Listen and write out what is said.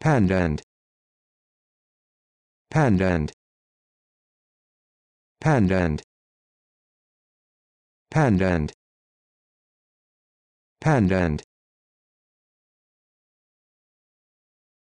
Pendant. Pendant. Pendant. Pendant. Pendant.